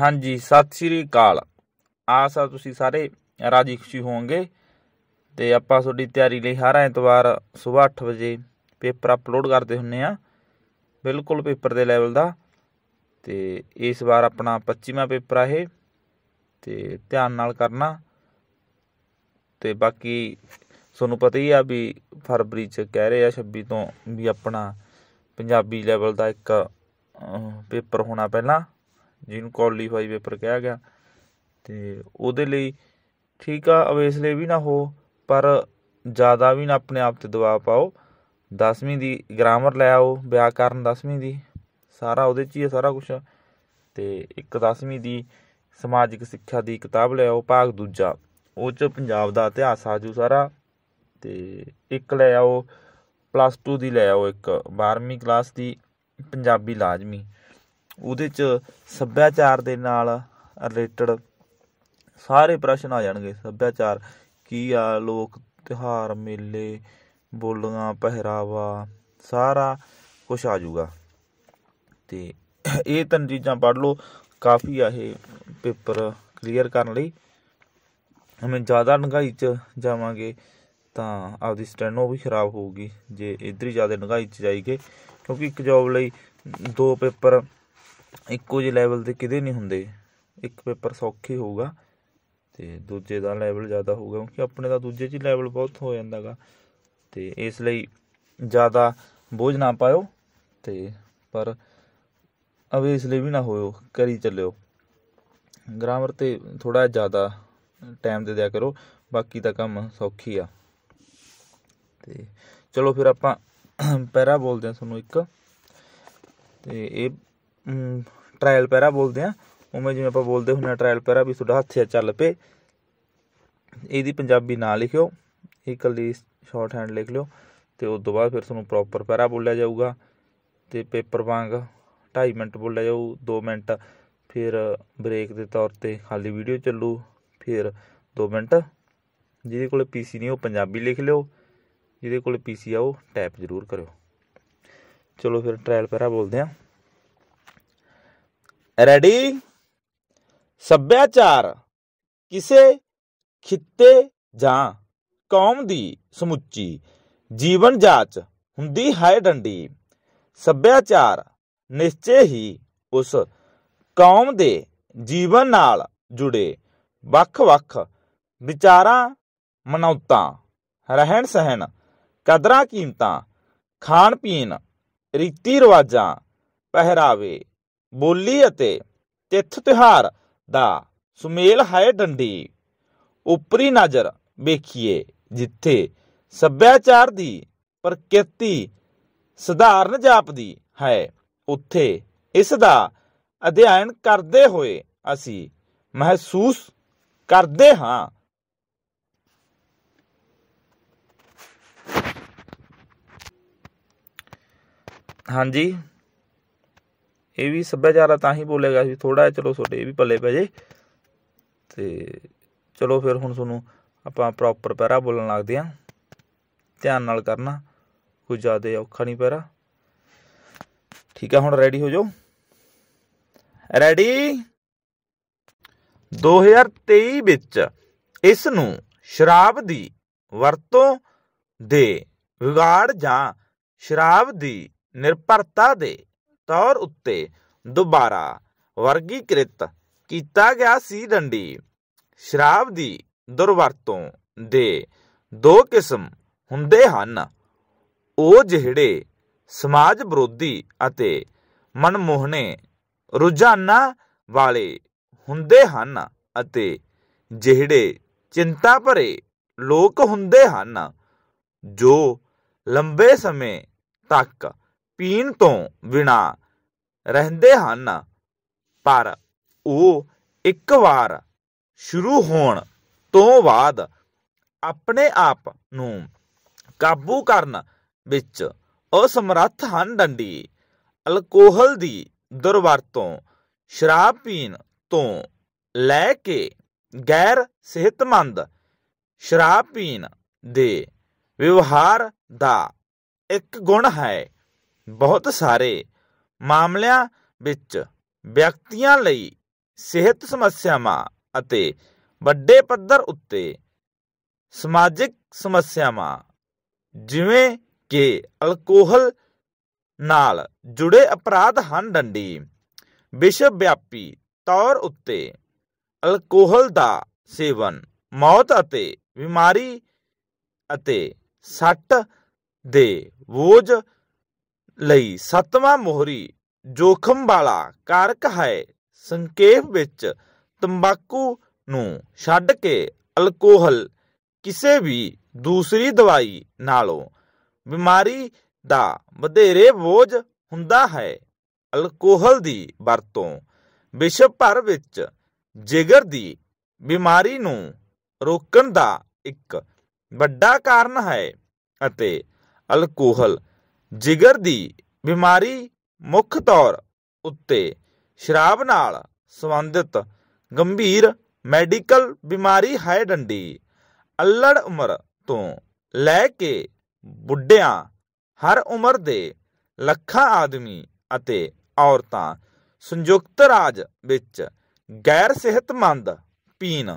ਹਾਂਜੀ ਸਤਿ ਸ੍ਰੀ ਅਕਾਲ ਆਸਾ ਤੁਸੀਂ ਸਾਰੇ ਰਾਜੀ ਖੁਸ਼ੀ ਹੋਵੋਗੇ ਤੇ ਆਪਾਂ ਤੁਹਾਡੀ ਤਿਆਰੀ ਲਈ ਹਰ ਐਤਵਾਰ ਸਵੇਰ 8 ਵਜੇ ਪੇਪਰ ਅਪਲੋਡ ਕਰਦੇ ਹੁੰਨੇ ਆ ਬਿਲਕੁਲ ਪੇਪਰ ਦੇ ਲੈਵਲ ਦਾ ਤੇ ਇਸ ਵਾਰ ਆਪਣਾ 25ਵਾਂ ਪੇਪਰ ਆ ਇਹ ਤੇ ਧਿਆਨ ਨਾਲ ਕਰਨਾ ਤੇ ਬਾਕੀ ਤੁਹਾਨੂੰ ਪਤਾ ਹੀ ਆ ਵੀ ਫਰਵਰੀ ਚ ਕਹਿ ਰਹੇ ਆ 26 ਤੋਂ ਵੀ ਆਪਣਾ ਪੰਜਾਬੀ ਲੈਵਲ ਦਾ ਇੱਕ ਪੇਪਰ ਹੋਣਾ ਪਹਿਲਾਂ ਜਿਹਨੂੰ ਕੁਆਲੀਫਾਈ ਪੇਪਰ ਕਿਹਾ ਗਿਆ ਤੇ ਉਹਦੇ ਲਈ ਠੀਕ ਆ ਅਵੇਸਲੇ ਵੀ ਨਾ ਹੋ ਪਰ ਜ਼ਿਆਦਾ ਵੀ ਨਾ ਆਪਣੇ ਆਪ ਤੇ ਦਬਾਅ ਪਾਓ 10ਵੀਂ ਦੀ ਗ੍ਰਾਮਰ ਲੈ ਆਓ ਵਿਆਕਰਨ 10ਵੀਂ ਦੀ ਸਾਰਾ ਉਹਦੇ 'ਚ ਹੀ ਹੈ ਸਾਰਾ ਕੁਝ ਤੇ ਇੱਕ 10ਵੀਂ ਦੀ ਸਮਾਜਿਕ ਸਿੱਖਿਆ ਦੀ ਕਿਤਾਬ ਲੈ ਆਓ ਭਾਗ ਦੂਜਾ ਉਹ 'ਚ ਪੰਜਾਬ ਦਾ ਇਤਿਹਾਸ ਆ ਜੂ ਸਾਰਾ ਤੇ ਇੱਕ ਲੈ ਆਓ ਪਲੱਸ 2 ਦੀ ਲੈ ਆਓ ਇੱਕ 12ਵੀਂ ਕਲਾਸ ਦੀ ਪੰਜਾਬੀ ਲਾਜ਼ਮੀ ਉਹਦੇ 'ਚ ਸੱਭਿਆਚਾਰ ਦੇ ਨਾਲ ਰਿਲੇਟਡ ਸਾਰੇ ਪ੍ਰਸ਼ਨ ਆ ਜਾਣਗੇ ਸੱਭਿਆਚਾਰ ਕੀ ਆ ਲੋਕ ਤਿਹਾਰ ਮੇਲੇ ਬੋਲੀਆਂ ਪਹਿਰਾਵਾ ਸਾਰਾ ਕੁਝ ਆ ਜਾਊਗਾ ਤੇ ਇਹ ਤਿੰਨ ਚੀਜ਼ਾਂ ਪੜ੍ਹ ਲਓ ਕਾਫੀ ਆ ਇਹ ਪੇਪਰ ਕਲੀਅਰ ਕਰਨ ਲਈ ਹਮੇ ਜ਼ਿਆਦਾ ਡੰਗਾਈ ਚ ਜਾਵਾਂਗੇ ਤਾਂ ਆਪਦੀ ਸਟੈਨੋ ਵੀ ਖਰਾਬ ਹੋਊਗੀ ਜੇ ਇਧਰ ਹੀ ਜ਼ਿਆਦਾ ਡੰਗਾਈ ਚ ਜਾਈਗੇ ਕਿਉਂਕਿ ਇੱਕ ਜੌਬ ਲਈ ਦੋ ਪੇਪਰ ਇੱਕੋ ਜਿਹੇ ਲੈਵਲ ਤੇ ਕਿਤੇ ਨਹੀਂ ਹੁੰਦੇ ਇੱਕ ਪੇਪਰ ਸੌਖੇ ਹੋਊਗਾ ਤੇ ਦੂਜੇ ਦਾ ਲੈਵਲ ਜ਼ਿਆਦਾ ਹੋਊਗਾ ਕਿਉਂਕਿ ਆਪਣੇ ਦਾ ਦੂਜੇ 'ਚ ਲੈਵਲ ਬਹੁਤ ਹੋ ਜਾਂਦਾਗਾ ਤੇ ਇਸ ਲਈ ਜ਼ਿਆਦਾ ਬੋਝ ਨਾ ਪਾਇਓ ਤੇ ਪਰ ਅਵੇ ਇਸ ਲਈ ਵੀ ਨਾ ਹੋਇਓ ਕਰੀ ਚੱਲਿਓ ਗ੍ਰਾਮਰ ਤੇ ਥੋੜਾ ਜ਼ਿਆਦਾ ਟਾਈਮ ਦੇ ਦਿਆ ਕਰੋ ਬਾਕੀ ਦਾ ਕੰਮ ਸੌਖੀ ਆ ਤੇ ਚਲੋ ਫਿਰ ਆਪਾਂ ਪੈਰਾ ਬੋਲਦੇ ਆ ਤੁਹਾਨੂੰ ਇੱਕ ਤੇ ਇਹ ਟ੍ਰਾਇਲ ਪੈਰਾ ਬੋਲਦੇ ਆ ਉਵੇਂ ਜਿਵੇਂ ਆਪਾਂ ਬੋਲਦੇ ਹੁੰਨੇ ਆ ਟ੍ਰਾਇਲ ਪੈਰਾ ਵੀ ਤੁਹਾਡਾ ਹੱਥਿਆ ਚੱਲ ਪੇ ਇਹਦੀ ਪੰਜਾਬੀ ਨਾ ਲਿਖਿਓ ਇਹ ਕੱਲੀ ਸ਼ਾਰਟ ਹੈਂਡ ਲਿਖ ਲਿਓ ਤੇ ਉਸ ਤੋਂ ਬਾਅਦ ਫਿਰ ਤੁਹਾਨੂੰ ਪ੍ਰੋਪਰ ਪੈਰਾ ਬੋਲਿਆ ਜਾਊਗਾ ਤੇ ਪੇਪਰ ਵਾਂਗ 2.5 ਮਿੰਟ ਬੋਲਿਆ ਜਾਊ 2 ਮਿੰਟ ਫਿਰ ਬ੍ਰੇਕ ਦੇ ਤੌਰ ਤੇ ਖਾਲੀ ਵੀਡੀਓ ਚੱਲੂ ਫਿਰ 2 ਮਿੰਟ ਜਿਹਦੇ ਕੋਲ ਪੀਸੀ ਨਹੀਂ ਉਹ ਪੰਜਾਬੀ ਲਿਖ ਲਿਓ ਜਿਹਦੇ ਕੋਲ ਪੀਸੀ ਆ ਉਹ ਟਾਈਪ ਜ਼ਰੂਰ ਕਰਿਓ ਚਲੋ ਫਿਰ ਟ੍ਰਾਇਲ ਪੈਰਾ ਬੋਲਦੇ ਆ ਰੈਡੀ ਸੱਭਿਆਚਾਰ ਕਿਸੇ ਖਿੱਤੇ ਜਾਂ ਕੌਮ ਦੀ ਸਮੁੱਚੀ ਜੀਵਨ ਜਾਚ ਹੁੰਦੀ ਹੈ ਡੰਡੀ ਸੱਭਿਆਚਾਰ ਨਿਸ਼ਚੇ ਹੀ ਉਸ ਕੌਮ ਦੇ ਜੀਵਨ ਨਾਲ ਜੁੜੇ ਵੱਖ-ਵੱਖ ਵਿਚਾਰਾਂ ਮਨੌਤਾਂ ਰਹਿਣ ਸਹਿਣ ਕਦਰਾਂ ਕੀਮਤਾਂ ਖਾਣ ਪੀਣ ਰੀਤੀ ਰਿਵਾਜਾਂ ਪਹਿਰਾਵੇ ਬੋਲੀ ਅਤੇ ਤਿੱਥ ਤਿਹਾਰ ਦਾ ਸੁਮੇਲ ਹੈ ਡੰਡੀ ਉਪਰੀ ਨਜ਼ਰ ਵੇਖੀਏ ਜਿੱਥੇ ਸੱਭਿਆਚਾਰ ਦੀ ਪ੍ਰਕਿਰਤੀ ਸਧਾਰਨ ਜਾਪਦੀ ਹੈ ਉੱਥੇ ਇਸ ਦਾ ਅਧਿਐਨ ਕਰਦੇ ਹੋਏ ਅਸੀਂ ਮਹਿਸੂਸ ਕਰਦੇ ਹਾਂ ਹਾਂਜੀ ਇਹ ਵੀ ਸੱਭਿਆਚਾਰ ਆ ਤਾਂ ਹੀ ਬੋਲੇਗਾ ਵੀ ਥੋੜਾ ਚਲੋ ਤੁਹਾਡੇ ਇਹ ਵੀ ਪੱਲੇ ਪੈ ਜੇ ਤੇ ਚਲੋ ਫਿਰ ਹੁਣ ਤੁਹਾਨੂੰ ਆਪਾਂ ਪ੍ਰੋਪਰ ਪੈਰਾ ਬੋਲਣ ਲੱਗਦੇ ਆਂ ਧਿਆਨ ਨਾਲ ਕਰਨਾ ਕੋਈ ਜ਼ਿਆਦਾ ਔਖਾ ਨਹੀਂ ਪੈਰਾ ਠੀਕ ਆ ਹੁਣ ਰੈਡੀ ਹੋ ਜਾਓ ਰੈਡੀ 2023 ਵਿੱਚ ਇਸ ਨੂੰ ਸ਼ਰਾਬ ਦੀ ਵਰਤੋਂ ਦੇ ਵਿਗਾੜ ਜਾਂ ਸ਼ਰਾਬ ਦੀ ਨਿਰਪਰਤਾ ਦੇ ਤੌਰ ਉੱਤੇ ਦੁਬਾਰਾ ਵਰਗੀਕ੍ਰਿਤ ਕੀਤਾ ਗਿਆ ਸੀ ਡੰਡੀ ਸ਼ਰਾਬ ਦੀ ਦੁਰਵਰਤੋਂ ਦੇ ਦੋ ਕਿਸਮ ਹੁੰਦੇ ਹਨ ਉਹ ਜਿਹੜੇ ਸਮਾਜ ਵਿਰੋਧੀ ਅਤੇ ਮਨਮੋਹਣੇ ਰੁਝਾਨਾਂ ਵਾਲੇ ਹੁੰਦੇ ਹਨ ਅਤੇ ਜਿਹੜੇ ਚਿੰਤਾ ਭਰੇ ਲੋਕ ਹੁੰਦੇ ਹਨ ਜੋ ਲੰਬੇ ਸਮੇਂ ਤੱਕ ਪੀਣ ਤੋਂ ਬਿਨਾ ਰਹਿੰਦੇ ਹਨ ਪਰ ਉਹ ਇੱਕ ਵਾਰ ਸ਼ੁਰੂ ਹੋਣ ਤੋਂ ਬਾਅਦ ਆਪਣੇ ਆਪ ਨੂੰ ਕਾਬੂ ਕਰਨ ਵਿੱਚ ਅਸਮਰੱਥ ਹਨ ਡੰਡੀ ਅਲਕੋਹਲ ਦੀ ਦੁਰਵਰਤੋਂ ਸ਼ਰਾਬ ਪੀਣ ਤੋਂ ਲੈ ਕੇ ਗੈਰ ਸਿਹਤਮੰਦ ਸ਼ਰਾਬ ਪੀਣ ਦੇ ਵਿਵਹਾਰ ਦਾ ਇੱਕ ਗੁਣ ਹੈ ਬਹੁਤ ਸਾਰੇ ਮਾਮਲਿਆਂ ਵਿੱਚ ਵਿਅਕਤੀਆਂ ਲਈ ਸਿਹਤ ਸਮੱਸਿਆਵਾਂ ਅਤੇ ਵੱਡੇ ਪੱਧਰ ਉੱਤੇ ਸਮਾਜਿਕ ਸਮੱਸਿਆਵਾਂ ਜਿਵੇਂ ਕਿ ਅਲਕੋਹਲ ਨਾਲ ਜੁੜੇ ਅਪਰਾਧ ਹਨ ਡੰਡੀ ਵਿਸ਼ਵ ਵਿਆਪੀ ਤੌਰ ਉੱਤੇ ਅਲਕੋਹਲ ਦਾ ਸੇਵਨ ਮੌਤ ਅਤੇ ਬਿਮਾਰੀ ਅਤੇ ਸੱਟ ਦੇ ਬੋਝ ਲਈ ਸੱਤਵਾਂ ਮੋਹਰੀ ਜੋਖਮ ਵਾਲਾ ਕਾਰਕ ਹੈ ਸੰਕੇਪ ਵਿੱਚ ਤੰਬਾਕੂ ਨੂੰ ਛੱਡ ਕੇ ਅਲਕੋਹਲ ਕਿਸੇ ਵੀ ਦੂਸਰੀ ਦਵਾਈ ਨਾਲੋਂ ਬਿਮਾਰੀ ਦਾ ਵਧੇਰੇ ਬੋਝ ਹੁੰਦਾ ਹੈ ਅਲਕੋਹਲ ਦੀ ਵਰਤੋਂ ਵਿਸ਼ਵ ਭਰ ਵਿੱਚ ਜਿਗਰ ਦੀ ਬਿਮਾਰੀ ਨੂੰ ਰੋਕਣ ਦਾ ਇੱਕ ਵੱਡਾ ਕਾਰਨ ਹੈ ਅਤੇ ਅਲਕੋਹਲ ਜਿਗਰ ਦੀ ਬਿਮਾਰੀ ਮੁੱਖ ਤੌਰ ਉੱਤੇ ਸ਼ਰਾਬ ਨਾਲ ਸੰਬੰਧਿਤ ਗੰਭੀਰ ਮੈਡੀਕਲ ਬਿਮਾਰੀ ਹੈ ਡੰਡੀ ਅਲੜ ਉਮਰ ਤੋਂ ਲੈ ਕੇ ਬੁੱਢਿਆਂ ਹਰ ਉਮਰ ਦੇ ਲੱਖਾਂ ਆਦਮੀ ਅਤੇ ਔਰਤਾਂ ਸੰਯੁਕਤ ਰਾਜ ਵਿੱਚ ਗੈਰ ਸਿਹਤਮੰਦ ਪੀਣ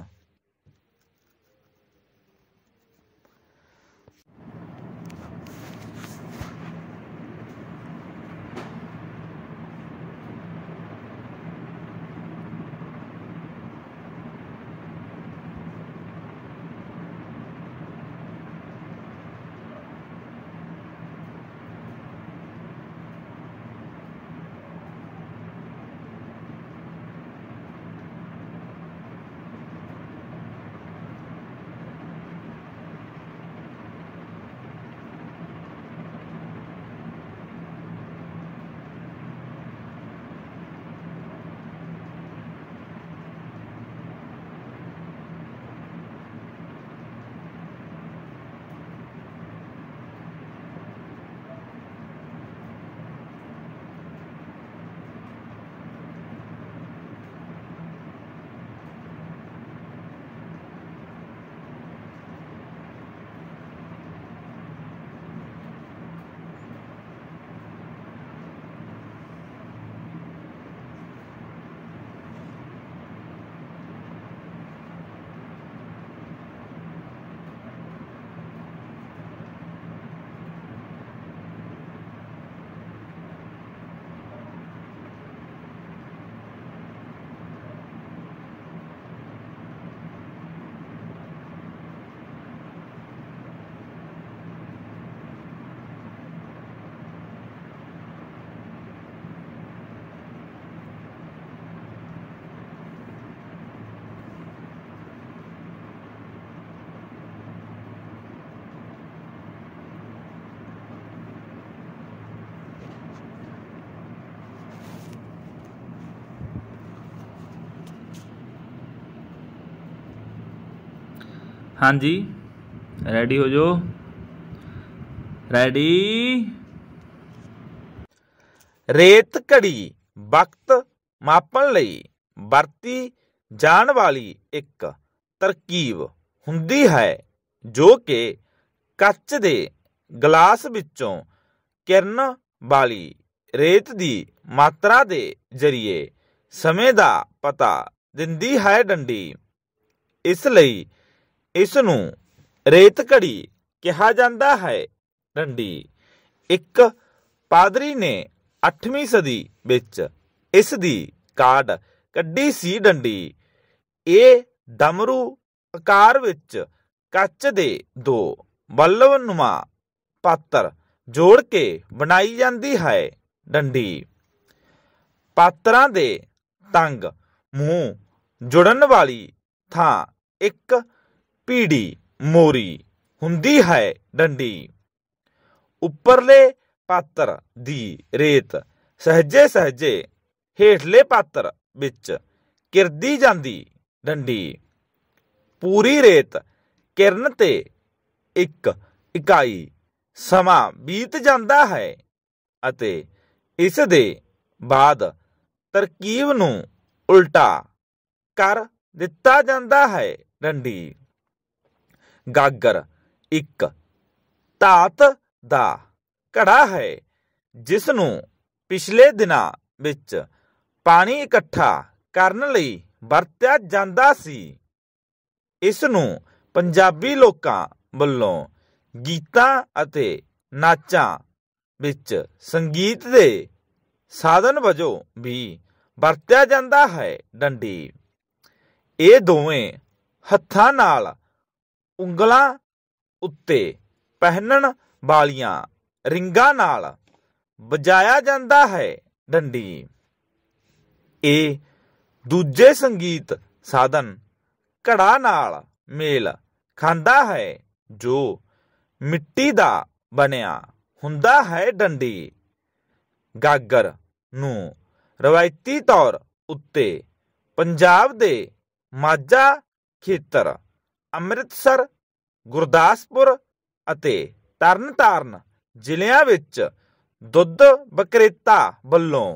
ਹਾਂਜੀ ਰੈਡੀ ਹੋ ਜਾਓ ਰੈਡੀ ਰੇਤ ਘੜੀ ਵਕਤ ਮਾਪਣ ਲਈ ਵਰਤੀ ਜਾਣ ਵਾਲੀ ਇੱਕ ਤਰਕੀਬ ਹੁੰਦੀ ਹੈ ਜੋ ਕਿ ਕੱਚ ਦੇ ਗਲਾਸ ਵਿੱਚੋਂ ਕਿਰਨ ਵਾਲੀ ਰੇਤ ਦੀ ਮਾਤਰਾ ਦੇ ਜ਼ਰੀਏ ਸਮੇਂ ਦਾ ਪਤਾ ਦਿੰਦੀ ਹੈ ਡੰਡੀ ਇਸ ਲਈ ਇਸ ਨੂੰ ਰੇਤ ਘੜੀ ਕਿਹਾ ਜਾਂਦਾ ਹੈ ਡੰਡੀ ਇੱਕ ਪਾਦਰੀ ਨੇ 8ਵੀਂ ਸਦੀ ਵਿੱਚ ਇਸ ਦੀ ਕਾਢ ਕੱਢੀ ਸੀ ਡੰਡੀ ਇਹ ਡਮਰੂ ਆਕਾਰ ਵਿੱਚ ਕੱਚ ਦੇ ਦੋ ਬੱਲਵਨੁਮਾ ਪਾਤਰ ਜੋੜ ਕੇ ਬਣਾਈ ਜਾਂਦੀ ਹੈ ਡੰਡੀ ਪਾਤਰਾਂ ਦੇ ਤੰਗ ਮੂੰਹ ਜੁੜਨ ਵਾਲੀ ਥਾਂ ਇੱਕ ਪੀੜੀ ਮੋਰੀ ਹੁੰਦੀ ਹੈ ਡੰਡੀ ਉੱਪਰਲੇ ਪਾਤਰ ਦੀ ਰੇਤ ਸਹਜੇ ਸਹਜੇ ਹੇਠਲੇ ਪਾਤਰ ਵਿੱਚ ਕਿਰਦੀ ਜਾਂਦੀ ਡੰਡੀ ਪੂਰੀ ਰੇਤ ਕਿਰਨ ਤੇ ਇੱਕ ਇਕਾਈ ਸਮਾਂ ਬੀਤ ਜਾਂਦਾ ਹੈ ਅਤੇ ਇਸ ਦੇ ਬਾਅਦ ਤਰਕੀਬ ਨੂੰ ਉਲਟਾ ਕਰ ਦਿੱਤਾ ਜਾਂਦਾ ਹੈ ਡੰਡੀ ਗਾਗਰ ਇੱਕ ਧਾਤ ਦਾ ਘੜਾ ਹੈ ਜਿਸ ਨੂੰ ਪਿਛਲੇ ਦਿਨਾਂ ਵਿੱਚ ਪਾਣੀ ਇਕੱਠਾ ਕਰਨ ਲਈ ਵਰਤਿਆ ਜਾਂਦਾ ਸੀ ਇਸ ਨੂੰ ਪੰਜਾਬੀ ਲੋਕਾਂ ਵੱਲੋਂ ਗੀਤਾਂ ਅਤੇ ਨਾਚਾਂ ਵਿੱਚ ਸੰਗੀਤ ਦੇ ਸਾਧਨ ਵਜੋਂ ਵੀ ਵਰਤਿਆ ਜਾਂਦਾ ਹੈ ਡੰਡੀ ਇਹ ਦੋਵੇਂ ਹੱਥਾਂ ਨਾਲ ਉਂਗਲਾਂ ਉੱਤੇ ਪਹਿਨਣ ਵਾਲੀਆਂ ਰਿੰਗਾਂ ਨਾਲ ਵਜਾਇਆ ਜਾਂਦਾ ਹੈ ਡੰਡੀ ਇਹ ਦੂਜੇ ਸੰਗੀਤ ਸਾਧਨ ਘੜਾ ਨਾਲ ਮੇਲ ਖਾਂਦਾ ਹੈ ਜੋ ਮਿੱਟੀ ਦਾ ਬਣਿਆ ਹੁੰਦਾ ਹੈ ਡੰਡੀ ਗਾਗਰ ਨੂੰ ਰਵਾਇਤੀ ਤੌਰ ਉੱਤੇ ਪੰਜਾਬ ਦੇ ਮਾਝਾ ਖੇਤਰ ਅੰਮ੍ਰਿਤਸਰ ਗੁਰਦਾਸਪੁਰ ਅਤੇ ਤਰਨਤਾਰਨ ਜ਼ਿਲ੍ਹਿਆਂ ਵਿੱਚ ਦੁੱਧ ਬਕਰੇਤਾ ਵੱਲੋਂ